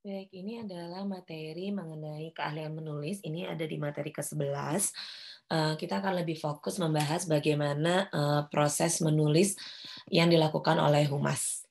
Baik, ini adalah materi mengenai keahlian menulis. Ini ada di materi ke-11. Uh, eh, kita akan lebih fokus membahas bagaimana uh, proses menulis yang dilakukan oleh humas.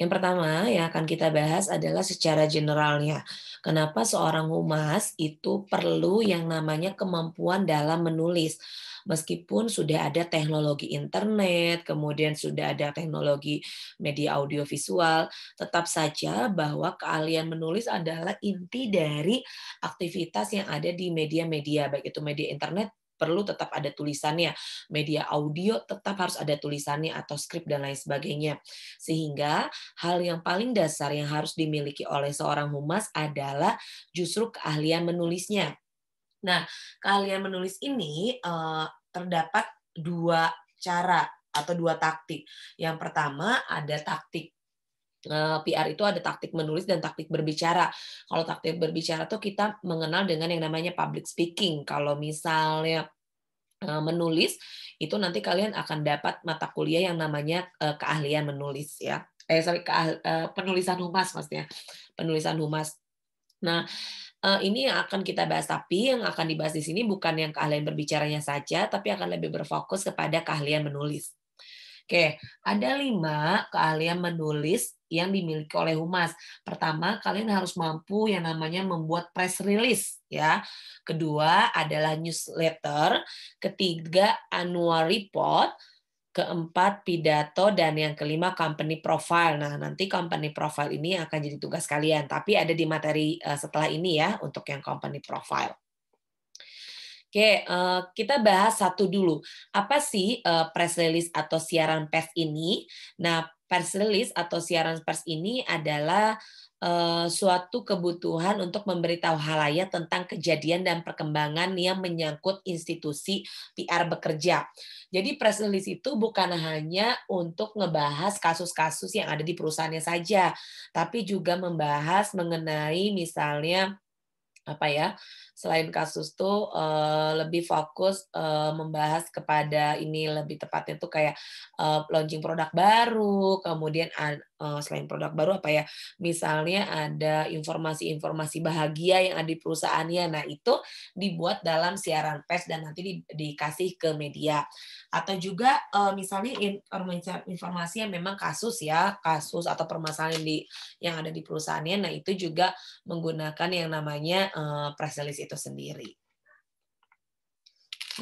Yang pertama yang akan kita bahas adalah secara generalnya. Kenapa seorang humas itu perlu yang namanya kemampuan dalam menulis. Meskipun sudah ada teknologi internet, kemudian sudah ada teknologi media audiovisual, tetap saja bahwa keahlian menulis adalah inti dari aktivitas yang ada di media-media, baik itu media internet perlu tetap ada tulisannya, media audio tetap harus ada tulisannya atau skrip dan lain sebagainya. Sehingga hal yang paling dasar yang harus dimiliki oleh seorang humas adalah justru keahlian menulisnya. Nah, keahlian menulis ini eh, terdapat dua cara atau dua taktik. Yang pertama ada taktik Eh, PR itu ada taktik menulis dan taktik berbicara. Kalau taktik berbicara tuh kita mengenal dengan yang namanya public speaking. Kalau misalnya eh, menulis itu nanti kalian akan dapat mata kuliah yang namanya eh, keahlian menulis ya. Eh sorry penulisan humas maksudnya. Penulisan humas. Nah, ini yang akan kita bahas tapi yang akan dibahas di sini bukan yang keahlian berbicaranya saja tapi akan lebih berfokus kepada keahlian menulis. Oke, ada lima keahlian menulis yang dimiliki oleh humas. Pertama, kalian harus mampu yang namanya membuat press release ya. Kedua adalah newsletter, ketiga annual report, keempat pidato dan yang kelima company profile. Nah, nanti company profile ini akan jadi tugas kalian, tapi ada di materi eh, setelah ini ya untuk yang company profile. Oke, eh, kita bahas satu dulu. Apa sih eh, press release atau siaran pers ini? Nah, pers release atau siaran pers ini adalah uh, suatu kebutuhan untuk memberitahu halayak tentang kejadian dan perkembangan yang menyangkut institusi PR bekerja. Jadi press release itu bukan hanya untuk ngebahas kasus-kasus yang ada di perusahaannya saja, tapi juga membahas mengenai misalnya apa ya selain kasus tuh uh, lebih fokus uh, membahas kepada ini lebih tepatnya tuh kayak uh, launching produk baru, kemudian uh, selain produk baru apa ya, misalnya ada informasi-informasi bahagia yang ada di perusahaannya, nah itu dibuat dalam siaran pers dan nanti di, dikasih ke media atau juga uh, misalnya informasi yang memang kasus ya kasus atau permasalahan yang di yang ada di perusahaannya, nah itu juga menggunakan yang namanya uh, press release itu sendiri.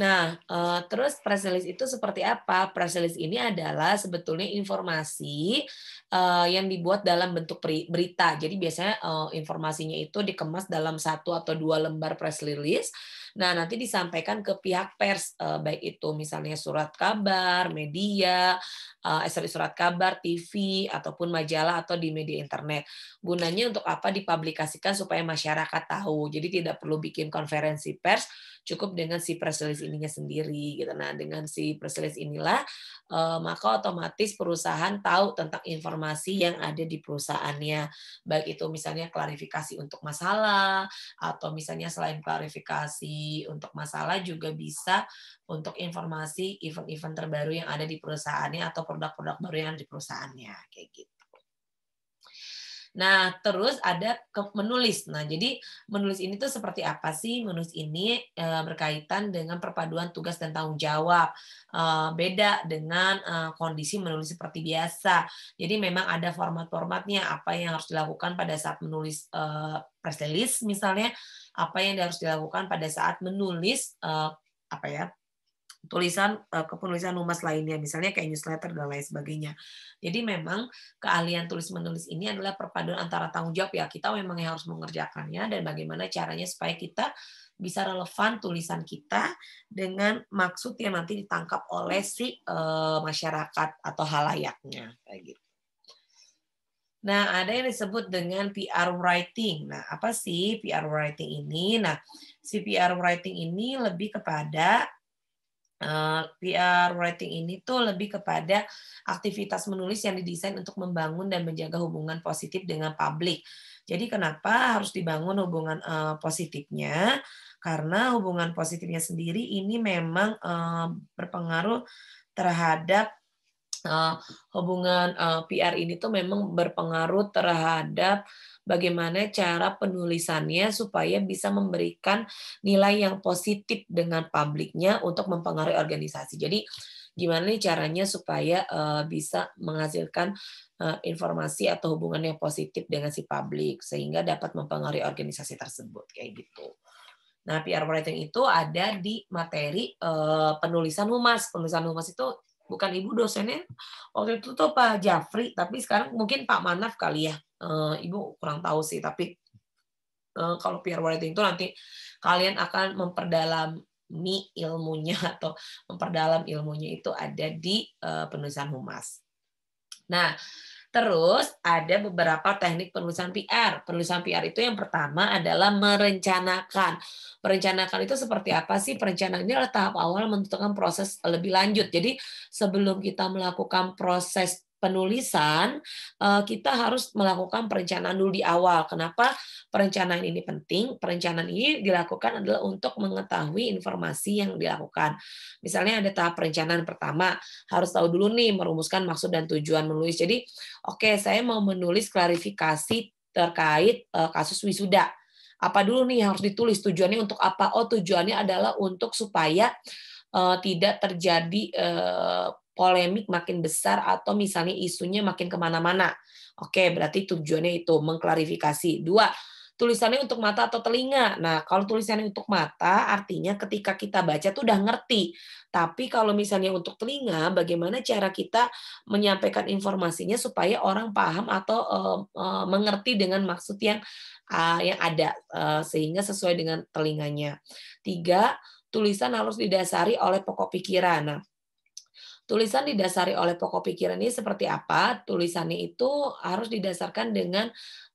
Nah, eh, terus press release itu seperti apa? Press release ini adalah sebetulnya informasi eh, yang dibuat dalam bentuk berita. Jadi biasanya eh, informasinya itu dikemas dalam satu atau dua lembar press release Nah, nanti disampaikan ke pihak pers eh, baik itu misalnya surat kabar, media, eh, eh, surat kabar, TV ataupun majalah atau di media internet. Gunanya untuk apa dipublikasikan supaya masyarakat tahu. Jadi tidak perlu bikin konferensi pers cukup dengan si press release ininya sendiri gitu nah dengan si press release inilah eh, maka otomatis perusahaan tahu tentang informasi yang ada di perusahaannya baik itu misalnya klarifikasi untuk masalah atau misalnya selain klarifikasi untuk masalah juga bisa untuk informasi event-event terbaru yang ada di perusahaannya atau produk-produk baru yang ada di perusahaannya kayak gitu Nah, terus ada ke, menulis. Nah, jadi menulis ini tuh seperti apa sih? Menulis ini e, berkaitan dengan perpaduan tugas dan tanggung jawab. E, beda dengan e, kondisi menulis seperti biasa. Jadi memang ada format-formatnya apa yang harus dilakukan pada saat menulis e, press release misalnya, apa yang harus dilakukan pada saat menulis e, apa ya tulisan eh, kepenulisan humas lainnya, misalnya kayak newsletter dan lain sebagainya. Jadi memang keahlian tulis menulis ini adalah perpaduan antara tanggung jawab ya kita memang harus mengerjakannya dan bagaimana caranya supaya kita bisa relevan tulisan kita dengan maksud yang nanti ditangkap oleh si uh, masyarakat atau halayaknya kayak gitu. Nah, ada yang disebut dengan PR writing. Nah, apa sih PR writing ini? Nah, si PR writing ini lebih kepada Eh, PR writing ini tuh lebih kepada aktivitas menulis yang didesain untuk membangun dan menjaga hubungan positif dengan publik. Jadi kenapa harus dibangun hubungan eh, positifnya? Karena hubungan positifnya sendiri ini memang eh, berpengaruh terhadap Uh, hubungan uh, eh, PR ini tuh memang berpengaruh terhadap bagaimana cara penulisannya supaya bisa memberikan nilai yang positif dengan publiknya untuk mempengaruhi organisasi. Jadi gimana nih caranya supaya uh, bisa menghasilkan uh, informasi atau hubungan yang positif dengan si publik sehingga dapat mempengaruhi organisasi tersebut kayak gitu. Nah, PR writing itu ada di materi uh, penulisan humas. Penulisan humas itu bukan ibu dosennya waktu itu tuh Pak Jafri tapi sekarang mungkin Pak Manaf kali ya eh, ibu kurang tahu sih tapi eh, kalau peer writing itu nanti kalian akan memperdalam mi ilmunya atau memperdalam ilmunya itu ada di eh, penulisan humas. Nah, Terus ada beberapa teknik penulisan PR. Penulisan PR itu yang pertama adalah merencanakan. merencanakan itu seperti apa sih? Perencanaan ini adalah tahap awal menentukan proses lebih lanjut. Jadi sebelum kita melakukan proses penulisan eh, kita harus melakukan perencanaan dulu di awal. Kenapa perencanaan ini penting? Perencanaan ini dilakukan adalah untuk mengetahui informasi yang dilakukan. Misalnya ada tahap perencanaan pertama, harus tahu dulu nih merumuskan maksud dan tujuan menulis. Jadi, oke, okay, saya mau menulis klarifikasi terkait eh, kasus wisuda. Apa dulu nih harus ditulis? Tujuannya untuk apa? Oh, tujuannya adalah untuk supaya eh, tidak terjadi polemik makin besar atau misalnya isunya makin kemana-mana. Oke, berarti tujuannya itu mengklarifikasi. Dua, tulisannya untuk mata atau telinga. Nah, kalau tulisannya untuk mata, artinya ketika kita baca tuh udah ngerti. Tapi kalau misalnya untuk telinga, bagaimana cara kita menyampaikan informasinya supaya orang paham atau uh, uh, mengerti dengan maksud yang uh, yang ada uh, sehingga sesuai dengan telinganya. Tiga, tulisan harus didasari oleh pokok pikiran. Nah, Tulisan didasari oleh pokok pikiran ini seperti apa? Tulisannya itu harus didasarkan dengan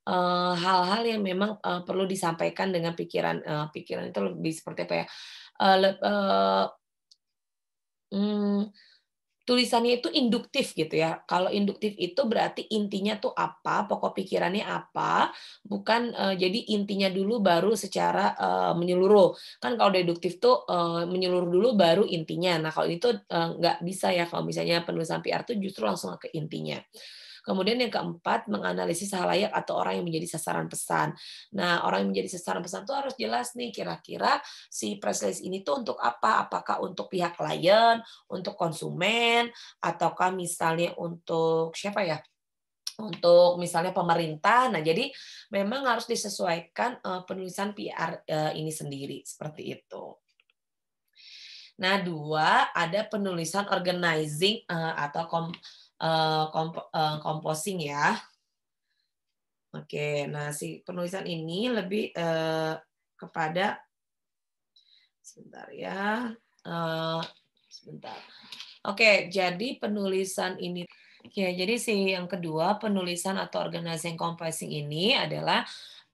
eh, hal-hal uh, yang memang uh, perlu disampaikan dengan pikiran uh, pikiran itu lebih seperti apa ya? Uh, uh, um, tulisannya itu induktif gitu ya. Kalau induktif itu berarti intinya tuh apa, pokok pikirannya apa, bukan uh, jadi intinya dulu baru secara uh, menyeluruh. Kan kalau deduktif tuh uh, menyeluruh dulu baru intinya. Nah kalau itu nggak bisa ya kalau misalnya penulisan PR tuh justru langsung ke intinya. Kemudian yang keempat, menganalisis hal layak atau orang yang menjadi sasaran pesan. Nah, orang yang menjadi sasaran pesan itu harus jelas nih kira-kira si press release ini tuh untuk apa? Apakah untuk pihak klien, untuk konsumen, ataukah misalnya untuk siapa ya? untuk misalnya pemerintah. Nah, jadi memang harus disesuaikan eh, penulisan PR eh, ini sendiri seperti itu. Nah, dua ada penulisan organizing eh, atau Eh, eh, ya. Oke, nah si penulisan ini lebih uh, kepada sebentar ya. Uh, sebentar. Oke, jadi penulisan ini ya jadi si yang kedua penulisan atau organizing composing ini adalah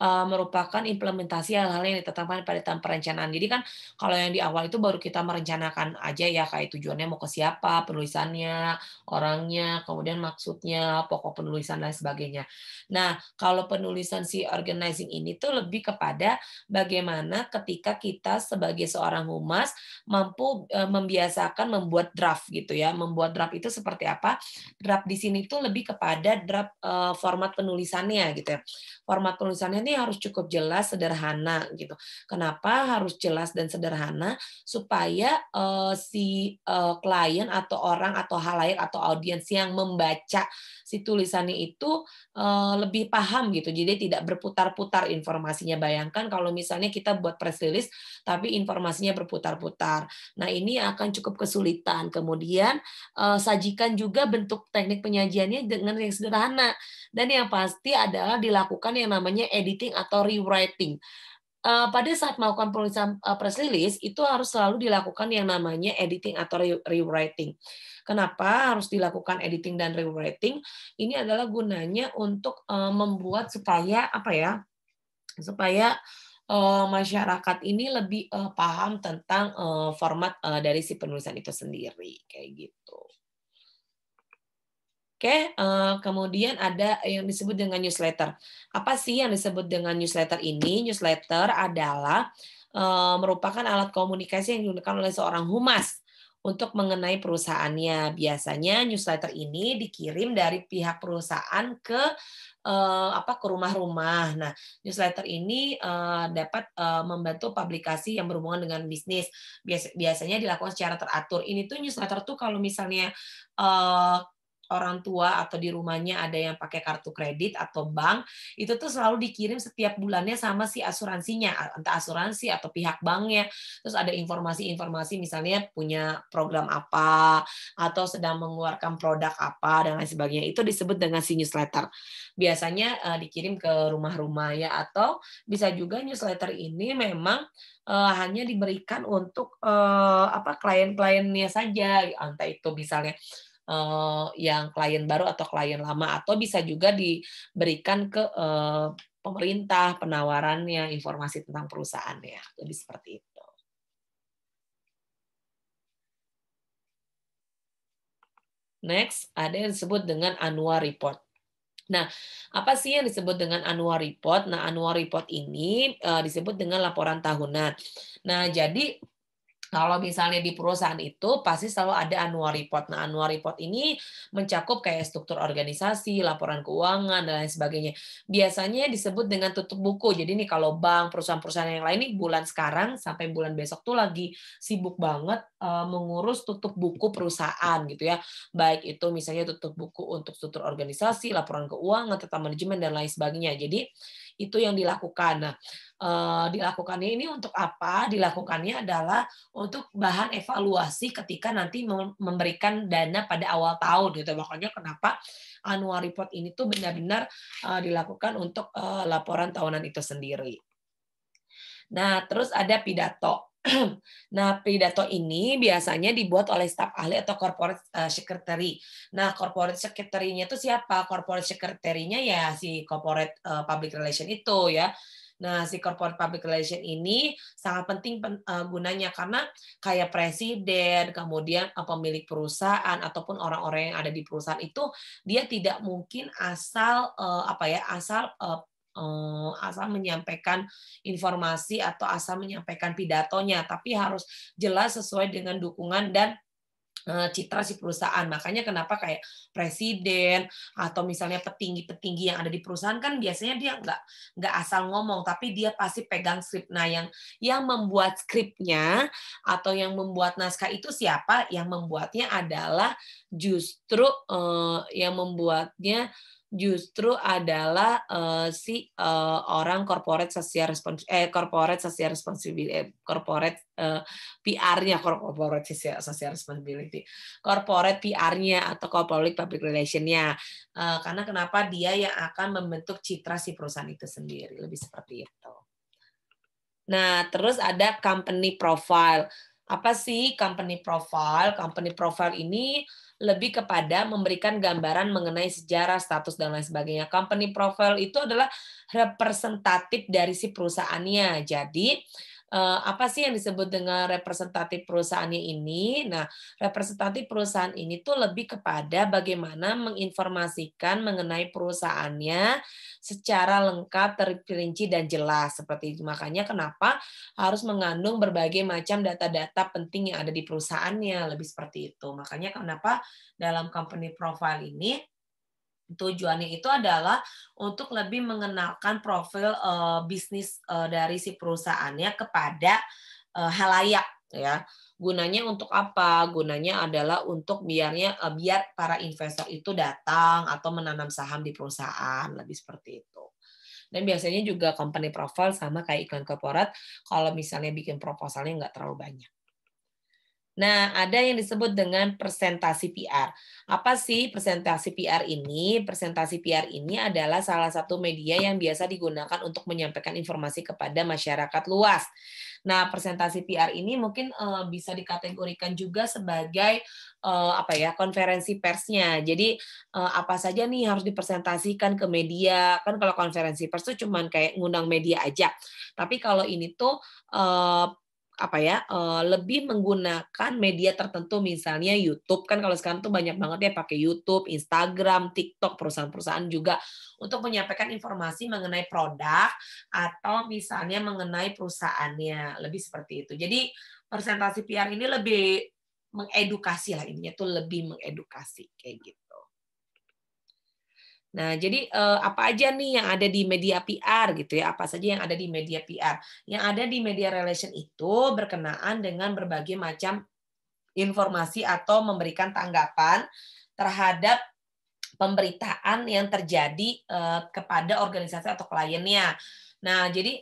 uh, merupakan implementasi hal-hal yang ditetapkan pada tahap perencanaan. Jadi kan kalau yang di awal itu baru kita merencanakan aja ya kayak tujuannya mau ke siapa, penulisannya, orangnya, kemudian maksudnya, pokok penulisan dan sebagainya. Nah, kalau penulisan si organizing ini tuh lebih kepada bagaimana ketika kita sebagai seorang humas mampu uh, membiasakan membuat draft gitu ya. Membuat draft itu seperti apa? Draft di sini tuh lebih kepada draft uh, format penulisannya gitu ya format tulisannya ini harus cukup jelas, sederhana gitu. Kenapa harus jelas dan sederhana? Supaya uh, si uh, klien atau orang atau halayak atau audiens yang membaca si tulisannya itu uh, lebih paham gitu. Jadi tidak berputar-putar informasinya. Bayangkan kalau misalnya kita buat press release tapi informasinya berputar-putar. Nah, ini akan cukup kesulitan. Kemudian uh, sajikan juga bentuk teknik penyajiannya dengan yang sederhana dan yang pasti adalah dilakukan yang namanya editing atau rewriting. Eh, pada saat melakukan penulisan uh, eh, press release itu harus selalu dilakukan yang namanya editing atau rewriting. Kenapa harus dilakukan editing dan rewriting? Ini adalah gunanya untuk eh, membuat supaya apa ya? Supaya masyarakat ini lebih paham tentang format dari si penulisan itu sendiri kayak gitu. Oke, okay? uh, eh, kemudian ada yang disebut dengan newsletter. Apa sih yang disebut dengan newsletter ini? Newsletter adalah uh, merupakan alat komunikasi yang digunakan oleh seorang humas untuk mengenai perusahaannya. Biasanya newsletter ini dikirim dari pihak perusahaan ke uh, apa ke rumah-rumah. Nah, newsletter ini uh, dapat uh, membantu publikasi yang berhubungan dengan bisnis. biasanya dilakukan secara teratur. Ini tuh newsletter tuh kalau misalnya uh, orang tua atau di rumahnya ada yang pakai kartu kredit atau bank, itu tuh selalu dikirim setiap bulannya sama si asuransinya, entah asuransi atau pihak banknya. Terus ada informasi-informasi misalnya punya program apa atau sedang mengeluarkan produk apa dan lain sebagainya. Itu disebut dengan si newsletter. Biasanya uh, dikirim ke rumah-rumah ya atau bisa juga newsletter ini memang uh, hanya diberikan untuk uh, apa klien-kliennya saja. Entah itu misalnya uh, yang klien baru atau klien lama atau bisa juga diberikan ke uh, pemerintah penawarannya informasi tentang perusahaannya lebih seperti itu. Next, ada yang disebut dengan annual report. Nah, apa sih yang disebut dengan annual report? Nah, annual report ini uh, disebut dengan laporan tahunan. Nah, jadi kalau misalnya di perusahaan itu pasti selalu ada annual report. Nah, annual report ini mencakup kayak struktur organisasi, laporan keuangan dan lain sebagainya. Biasanya disebut dengan tutup buku. Jadi nih kalau bank, perusahaan-perusahaan yang lain nih bulan sekarang sampai bulan besok tuh lagi sibuk banget uh, mengurus tutup buku perusahaan gitu ya. Baik itu misalnya tutup buku untuk struktur organisasi, laporan keuangan, tata manajemen dan lain sebagainya. Jadi itu yang dilakukan. Nah, eh, dilakukannya ini untuk apa? Dilakukannya adalah untuk bahan evaluasi ketika nanti memberikan dana pada awal tahun gitu. Makanya kenapa annual report ini tuh benar-benar eh, dilakukan untuk eh, laporan tahunan itu sendiri. Nah, terus ada pidato. Nah, pidato ini biasanya dibuat oleh staf ahli atau corporate eh, secretary. Nah, corporate secretary-nya itu siapa? Corporate secretary-nya ya si corporate eh, public relation itu ya. Nah, si corporate public relation ini sangat penting eh, gunanya karena kayak presiden, kemudian pemilik perusahaan ataupun orang-orang yang ada di perusahaan itu dia tidak mungkin asal apa ya, asal Eh, asal menyampaikan informasi atau asal menyampaikan pidatonya, tapi harus jelas sesuai dengan dukungan dan eh, citra si perusahaan. Makanya kenapa kayak presiden atau misalnya petinggi-petinggi yang ada di perusahaan kan biasanya dia nggak nggak asal ngomong, tapi dia pasti pegang skrip. Nah, yang yang membuat skripnya atau yang membuat naskah itu siapa? Yang membuatnya adalah justru eh, yang membuatnya justru adalah uh, si uh, orang corporate social respons eh corporate social responsibility eh, corporate uh, eh, PR-nya corporate social responsibility corporate PR-nya atau corporate public relation-nya uh, karena kenapa dia yang akan membentuk citra si perusahaan itu sendiri lebih seperti itu. Nah, terus ada company profile. Apa sih company profile? Company profile ini uh, lebih kepada memberikan gambaran mengenai sejarah, status dan lain sebagainya. Company profile itu adalah representatif dari si perusahaannya. Jadi uh, apa sih yang disebut dengan representatif perusahaannya ini. Nah, representatif perusahaan ini tuh lebih kepada bagaimana menginformasikan mengenai perusahaannya secara lengkap, terperinci dan jelas seperti itu. Makanya kenapa harus mengandung berbagai macam data-data penting yang ada di perusahaannya, lebih seperti itu. Makanya kenapa dalam company profile ini tujuannya itu adalah untuk lebih mengenalkan profil uh, bisnis uh, dari si perusahaannya kepada uh, halayak ya gunanya untuk apa gunanya adalah untuk biarnya uh, biar para investor itu datang atau menanam saham di perusahaan lebih seperti itu dan biasanya juga company profile sama kayak iklan korporat kalau misalnya bikin proposalnya nggak terlalu banyak Nah, ada yang disebut dengan presentasi PR. Apa sih presentasi PR ini? Presentasi PR ini adalah salah satu media yang biasa digunakan untuk menyampaikan informasi kepada masyarakat luas. Nah, presentasi PR ini mungkin uh, bisa dikategorikan juga sebagai uh, apa ya, konferensi persnya. Jadi, uh, apa saja nih harus dipresentasikan ke media. Kan kalau konferensi pers itu cuman kayak ngundang media aja. Tapi kalau ini tuh uh, apa ya uh, lebih menggunakan media tertentu misalnya YouTube kan kalau sekarang tuh banyak banget ya pakai YouTube, Instagram, TikTok perusahaan-perusahaan juga untuk menyampaikan informasi mengenai produk atau misalnya mengenai perusahaannya lebih seperti itu. Jadi presentasi PR ini lebih mengedukasi lah intinya tuh lebih mengedukasi kayak gitu. Nah, jadi eh, apa aja nih yang ada di media PR gitu ya? Apa saja yang ada di media PR? Yang ada di media relation itu berkenaan dengan berbagai macam informasi atau memberikan tanggapan terhadap pemberitaan yang terjadi eh, kepada organisasi atau kliennya. Nah, jadi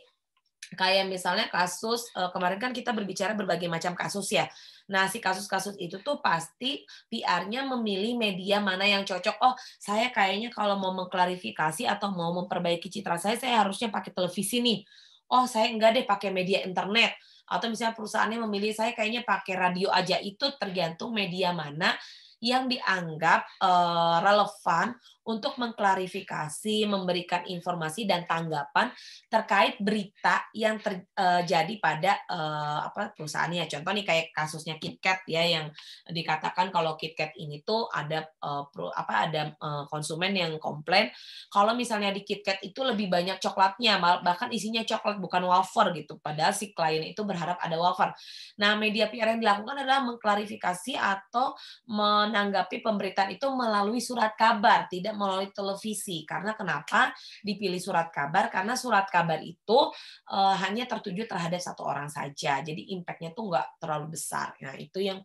kayak misalnya kasus eh, kemarin kan kita berbicara berbagai macam kasus ya. Nah, si kasus-kasus itu tuh pasti PR-nya memilih media mana yang cocok. Oh, saya kayaknya kalau mau mengklarifikasi atau mau memperbaiki citra saya, saya harusnya pakai televisi nih. Oh, saya enggak deh pakai media internet. Atau misalnya perusahaannya memilih saya kayaknya pakai radio aja itu tergantung media mana yang dianggap eh, relevan untuk mengklarifikasi, memberikan informasi dan tanggapan terkait berita yang terjadi eh, uh, pada uh, apa perusahaannya. Contoh nih kayak kasusnya KitKat ya yang dikatakan kalau KitKat ini tuh ada uh, pro, apa ada uh, konsumen yang komplain kalau misalnya di KitKat itu lebih banyak coklatnya, bahkan isinya coklat bukan wafer gitu. Padahal si klien itu berharap ada wafer. Nah, media PR yang dilakukan adalah mengklarifikasi atau menanggapi pemberitaan itu melalui surat kabar, tidak melalui televisi. Karena kenapa dipilih surat kabar? Karena surat kabar itu uh, hanya tertuju terhadap satu orang saja. Jadi impact-nya tuh nggak terlalu besar. Nah itu yang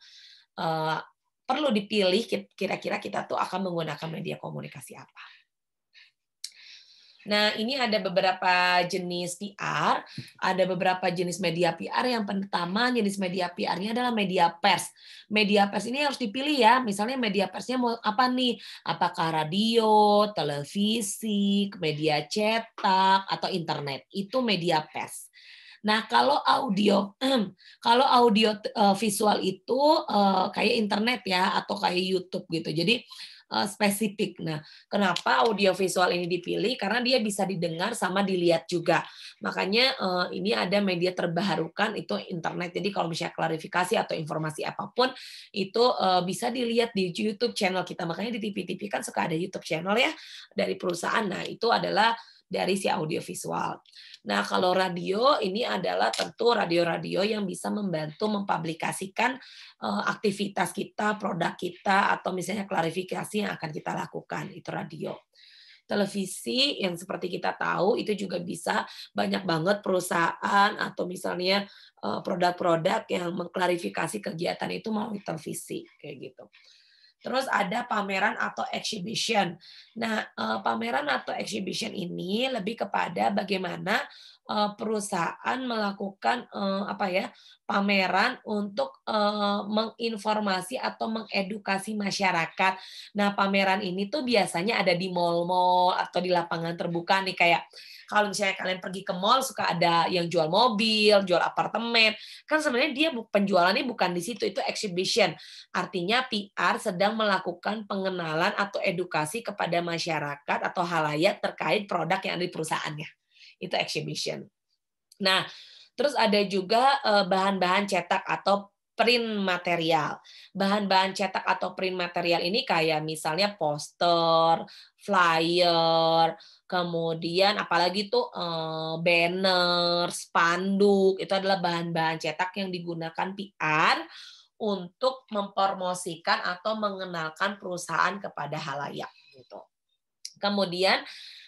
uh, perlu dipilih kira-kira kita tuh akan menggunakan media komunikasi apa. Nah, ini ada beberapa jenis PR, ada beberapa jenis media PR. Yang pertama, jenis media PR-nya adalah media pers. Media pers ini harus dipilih ya. Misalnya media persnya mau apa nih? Apakah radio, televisi, media cetak, atau internet? Itu media pers. Nah, kalau audio, kalau audio eh, visual itu eh, kayak internet ya atau kayak YouTube gitu. Jadi Eh, spesifik. Nah, kenapa audiovisual ini dipilih? Karena dia bisa didengar sama dilihat juga. Makanya eh, ini ada media terbarukan itu internet. Jadi kalau misalnya klarifikasi atau informasi apapun itu eh, bisa dilihat di YouTube channel kita. Makanya di TV-TV kan suka ada YouTube channel ya dari perusahaan. Nah, itu adalah dari si audiovisual. Nah, kalau radio ini adalah tentu radio-radio yang bisa membantu mempublikasikan eh, aktivitas kita, produk kita, atau misalnya klarifikasi yang akan kita lakukan. Itu radio televisi yang seperti kita tahu itu juga bisa banyak banget perusahaan atau misalnya eh, produk-produk yang mengklarifikasi kegiatan itu melalui televisi kayak gitu. Terus ada pameran atau exhibition. Nah, eh, pameran atau exhibition ini lebih kepada bagaimana eh, perusahaan melakukan eh, apa ya pameran untuk menginformasi atau mengedukasi masyarakat. Nah, pameran ini tuh biasanya ada di mall-mall atau di lapangan terbuka nih kayak kalau misalnya kalian pergi ke mall suka ada yang jual mobil, jual apartemen. Kan sebenarnya dia penjualannya bukan di situ, itu exhibition. Artinya PR sedang melakukan pengenalan atau edukasi kepada masyarakat atau halayak terkait produk yang ada di perusahaannya. Itu exhibition. Nah, terus ada juga eh, bahan-bahan cetak atau print material. Bahan-bahan cetak atau print material ini kayak misalnya poster, flyer, kemudian apalagi tuh eh, banner, spanduk, itu adalah bahan-bahan cetak yang digunakan PR untuk mempromosikan atau mengenalkan perusahaan kepada halayak gitu. Kemudian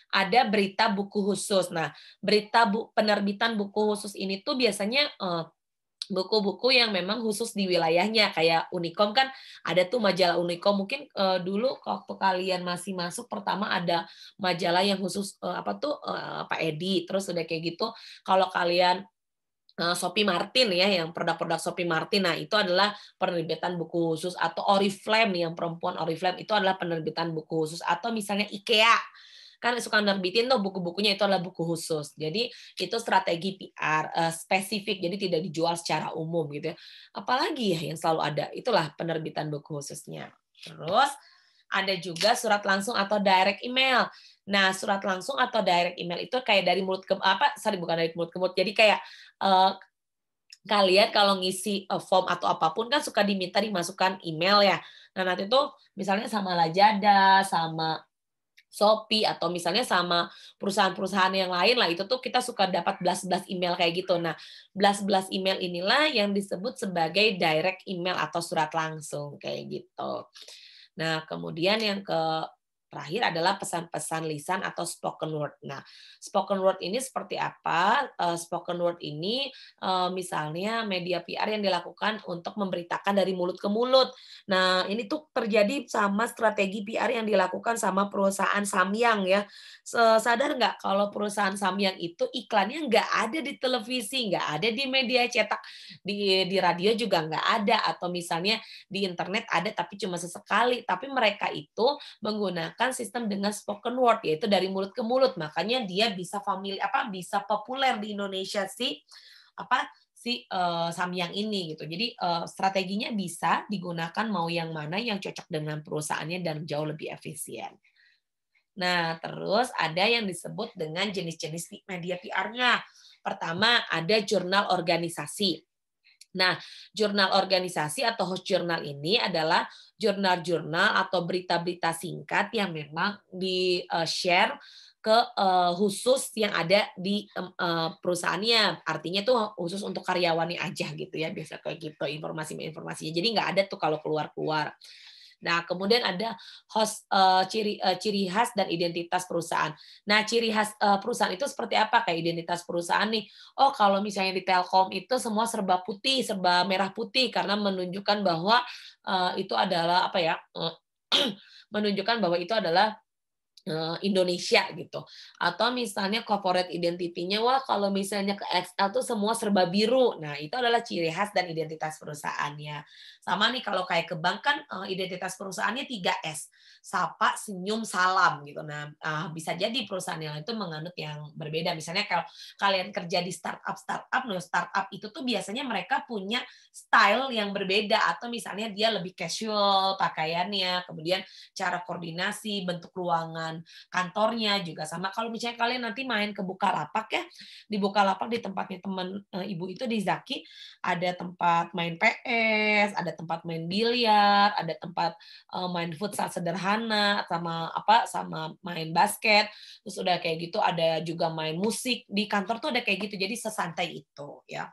ada berita buku khusus. Nah, berita bu, penerbitan buku khusus ini tuh biasanya uh, buku-buku yang memang khusus di wilayahnya kayak Unicom kan ada tuh majalah Unicom mungkin uh, dulu waktu kalian masih masuk pertama ada majalah yang khusus uh, apa tuh uh, Pak Edi terus udah kayak gitu kalau kalian Sophie Martin ya yang produk-produk Sophie Martin. Nah, itu adalah penerbitan buku khusus atau Oriflame yang perempuan Oriflame itu adalah penerbitan buku khusus atau misalnya IKEA kan suka nerbitin tuh buku-bukunya itu adalah buku khusus. Jadi itu strategi PR uh, eh, spesifik, jadi tidak dijual secara umum gitu ya. Apalagi ya yang selalu ada, itulah penerbitan buku khususnya. Terus ada juga surat langsung atau direct email. Nah, surat langsung atau direct email itu kayak dari mulut ke apa? Sorry, bukan dari mulut ke mulut. Jadi kayak uh, kalian kalau ngisi eh, form atau apapun kan suka diminta dimasukkan email ya. Nah, nanti tuh misalnya sama Lajada, sama Shopee atau misalnya sama perusahaan-perusahaan yang lain lah itu tuh kita suka dapat belas-belas email kayak gitu. Nah, belas-belas email inilah yang disebut sebagai direct email atau surat langsung kayak gitu. Nah, kemudian yang ke terakhir adalah pesan-pesan lisan atau spoken word. Nah, spoken word ini seperti apa? Uh, spoken word ini uh, misalnya media PR yang dilakukan untuk memberitakan dari mulut ke mulut. Nah, ini tuh terjadi sama strategi PR yang dilakukan sama perusahaan Samyang ya. Sadar nggak kalau perusahaan Samyang itu iklannya nggak ada di televisi, nggak ada di media cetak, di di radio juga nggak ada atau misalnya di internet ada tapi cuma sesekali. Tapi mereka itu menggunakan menggunakan sistem dengan spoken word yaitu dari mulut ke mulut. Makanya dia bisa famili apa bisa populer di Indonesia si apa si uh, samyang ini gitu. Jadi uh, strateginya bisa digunakan mau yang mana yang cocok dengan perusahaannya dan jauh lebih efisien. Nah, terus ada yang disebut dengan jenis-jenis media PR-nya. Pertama, ada jurnal organisasi. Nah, jurnal organisasi atau host jurnal ini adalah jurnal-jurnal atau berita-berita singkat yang memang di-share eh, ke eh, khusus yang ada di eh, perusahaannya. Artinya itu khusus untuk karyawannya aja gitu ya, biasa kayak gitu informasi-informasinya. Jadi nggak ada tuh kalau keluar-keluar. Nah, kemudian ada host uh, eh, ciri uh, ciri khas dan identitas perusahaan. Nah, ciri khas uh, perusahaan itu seperti apa kayak identitas perusahaan nih? Oh, kalau misalnya di Telkom itu semua serba putih, serba merah putih karena menunjukkan bahwa uh, itu adalah apa ya? menunjukkan bahwa itu adalah Eh, Indonesia gitu. Atau misalnya corporate identity-nya, wah kalau misalnya ke XL tuh semua serba biru. Nah, itu adalah ciri khas dan identitas perusahaannya. Sama nih kalau kayak ke bank kan eh, identitas perusahaannya 3S. Sapa, senyum, salam gitu. Nah, eh, bisa jadi perusahaan yang itu menganut yang berbeda. Misalnya kalau kalian kerja di startup, startup, no nah, startup itu tuh biasanya mereka punya style yang berbeda atau misalnya dia lebih casual pakaiannya, kemudian cara koordinasi, bentuk ruangan dengan kantornya juga sama. Kalau misalnya kalian nanti main ke Bukalapak ya, di Bukalapak di tempatnya teman e, eh, ibu itu di Zaki ada tempat main PS, ada tempat main biliar, ada tempat e, main futsal sederhana sama apa sama main basket. Terus udah kayak gitu ada juga main musik di kantor tuh ada kayak gitu. Jadi sesantai itu ya.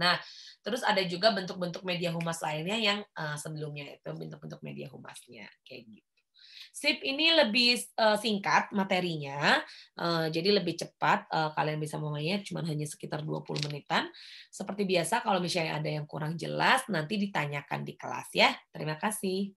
Nah, terus ada juga bentuk-bentuk media humas lainnya yang uh, sebelumnya itu bentuk-bentuk media humasnya kayak gitu. SIP ini lebih uh, singkat materinya, uh, jadi lebih cepat. Uh, kalian bisa memainnya cuma hanya sekitar 20 menitan. Seperti biasa, kalau misalnya ada yang kurang jelas, nanti ditanyakan di kelas ya. Terima kasih.